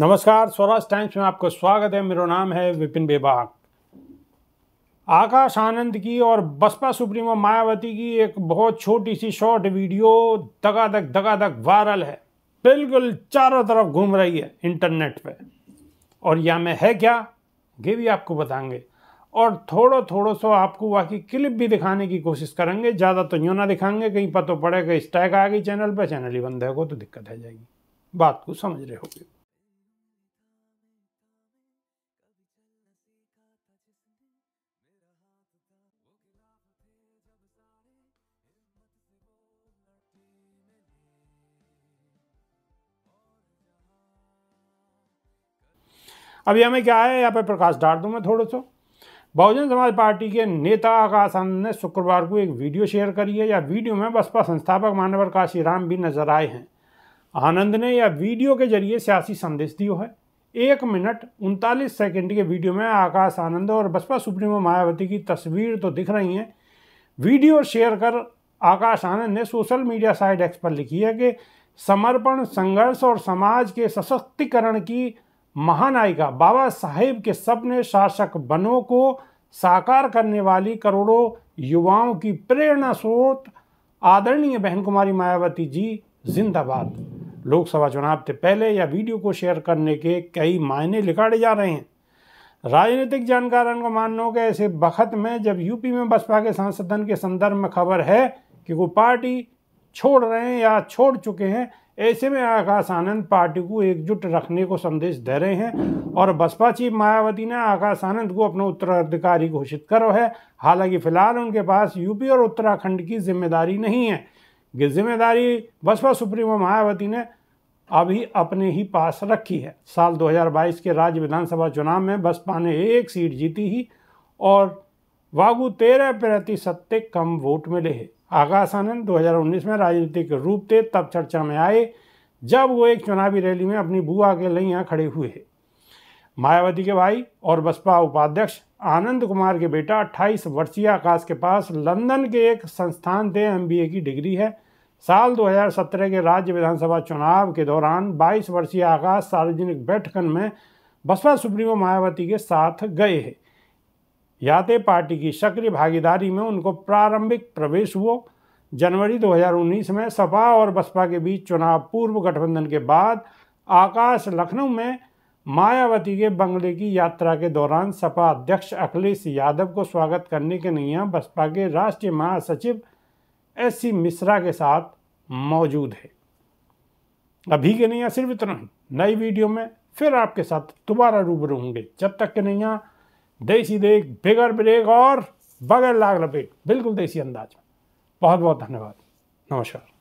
नमस्कार स्वराज टाइम्स में आपका स्वागत है मेरा नाम है विपिन बेबाग आकाश आनंद की और बसपा सुप्रीमो मायावती की एक बहुत छोटी सी शॉर्ट वीडियो दगा दगादग वायरल है बिल्कुल चारों तरफ घूम रही है इंटरनेट पे और यह में है क्या ये भी आपको बताएंगे और थोड़ा थोड़ा सो आपको वाकई क्लिप भी दिखाने की कोशिश करेंगे ज़्यादा तो यूँ ना दिखाएंगे कहीं पता पड़ेगा स्टैक आ गई चैनल पर चैनल ही बंद है को तो दिक्कत है जाएगी बात को समझ रहे हो होगी अभी हमें क्या है यहाँ पर प्रकाश डाल दूँ मैं थोड़ा सा बहुजन समाज पार्टी के नेता आकाश आनंद ने शुक्रवार को एक वीडियो शेयर करी है या वीडियो में बसपा संस्थापक मानवर काशी राम भी नजर आए हैं आनंद ने यह वीडियो के जरिए सियासी संदेश दियो है एक मिनट उनतालीस सेकंड के वीडियो में आकाश आनंद और बसपा सुप्रीमो मायावती की तस्वीर तो दिख रही है वीडियो शेयर कर आकाश आनंद ने सोशल मीडिया साइट एक्स पर लिखी है कि समर्पण संघर्ष और समाज के सशक्तिकरण की महानायिका बाबा साहेब के सपने शासक बनों को साकार करने वाली करोड़ों युवाओं की प्रेरणा स्रोत आदरणीय बहन कुमारी मायावती जी जिंदाबाद लोकसभा चुनाव से पहले यह वीडियो को शेयर करने के कई मायने लिखाड़े जा रहे हैं राजनीतिक जानकारों को मानना के ऐसे बखत में जब यूपी में बसपा के सांसदन के संदर्भ में खबर है कि वो पार्टी छोड़ रहे हैं या छोड़ चुके हैं ऐसे में आकाश आनंद पार्टी को एकजुट रखने को संदेश दे रहे हैं और बसपा चीफ मायावती ने आकाश आनंद को अपना उत्तराधिकारी घोषित करो है हालांकि फिलहाल उनके पास यूपी और उत्तराखंड की जिम्मेदारी नहीं है ये जिम्मेदारी बसपा सुप्रीमो मायावती ने अभी अपने ही पास रखी है साल 2022 के राज्य विधानसभा चुनाव में बसपा ने एक सीट जीती ही और वागु तेरह प्रतिशत कम वोट मिले हैं आकाश आनंद 2019 में राजनीतिक रूप से तब चर्चा में आए जब वो एक चुनावी रैली में अपनी बुआ के लिए यहाँ खड़े हुए हैं मायावती के भाई और बसपा उपाध्यक्ष आनंद कुमार के बेटा 28 वर्षीय आकाश के पास लंदन के एक संस्थान से एमबीए की डिग्री है साल 2017 के राज्य विधानसभा चुनाव के दौरान 22 वर्षीय आकाश सार्वजनिक बैठक में बसपा सुप्रीमो मायावती के साथ गए हैं याते पार्टी की सक्रिय भागीदारी में उनको प्रारंभिक प्रवेश हुआ जनवरी 2019 में सपा और बसपा के बीच चुनाव पूर्व गठबंधन के बाद आकाश लखनऊ में मायावती के बंगले की यात्रा के दौरान सपा अध्यक्ष अखिलेश यादव को स्वागत करने के नैया बसपा के राष्ट्रीय महासचिव एस सी मिश्रा के साथ मौजूद है अभी के नैया सिर्फ इतना नई वीडियो में फिर आपके साथ दोबारा रूबरू होंगे जब तक के नैया देसी देख बिगर ब्रेक और बगैर लाग लपेट बिल्कुल देसी अंदाज में बहुत बहुत धन्यवाद नमस्कार